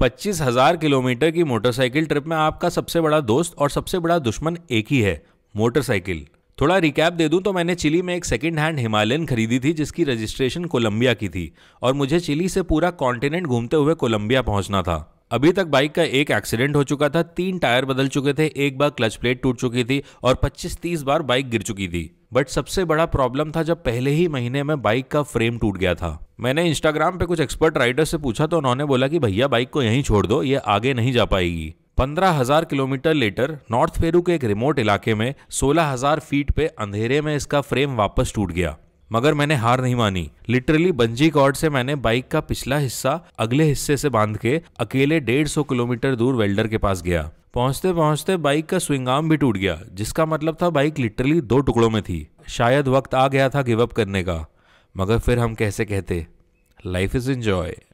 पच्चीस हजार किलोमीटर की मोटरसाइकिल ट्रिप में आपका सबसे बड़ा दोस्त और सबसे बड़ा दुश्मन एक ही है मोटरसाइकिल थोड़ा रिकैप दे दूं तो मैंने चिली में एक सेकेंड हैंड हिमालयन खरीदी थी जिसकी रजिस्ट्रेशन कोलंबिया की थी और मुझे चिली से पूरा कॉन्टिनेंट घूमते हुए कोलंबिया पहुंचना था अभी तक बाइक का एक एक्सीडेंट हो चुका था तीन टायर बदल चुके थे एक बार क्लच प्लेट टूट चुकी थी और 25-30 बार बाइक गिर चुकी थी बट सबसे बड़ा प्रॉब्लम था जब पहले ही महीने में बाइक का फ्रेम टूट गया था मैंने इंस्टाग्राम पे कुछ एक्सपर्ट राइडर से पूछा तो उन्होंने बोला कि भैया बाइक को यहीं छोड़ दो ये आगे नहीं जा पाएगी पंद्रह हजार किलोमीटर लेटर नॉर्थ पेरू के एक रिमोट इलाके में सोलह हजार फीट पे अंधेरे में इसका फ्रेम वापस टूट गया मगर मैंने हार नहीं मानी लिटरली बंजी कॉर्ड से मैंने बाइक का पिछला हिस्सा अगले हिस्से से बांध के अकेले डेढ़ सौ किलोमीटर दूर वेल्डर के पास गया पहुंचते पहुंचते बाइक का स्विंग आर्म भी टूट गया जिसका मतलब था बाइक लिटरली दो टुकड़ों में थी शायद वक्त आ गया था गिवअप करने का मगर फिर हम कैसे कहते लाइफ इज़ इन्जॉय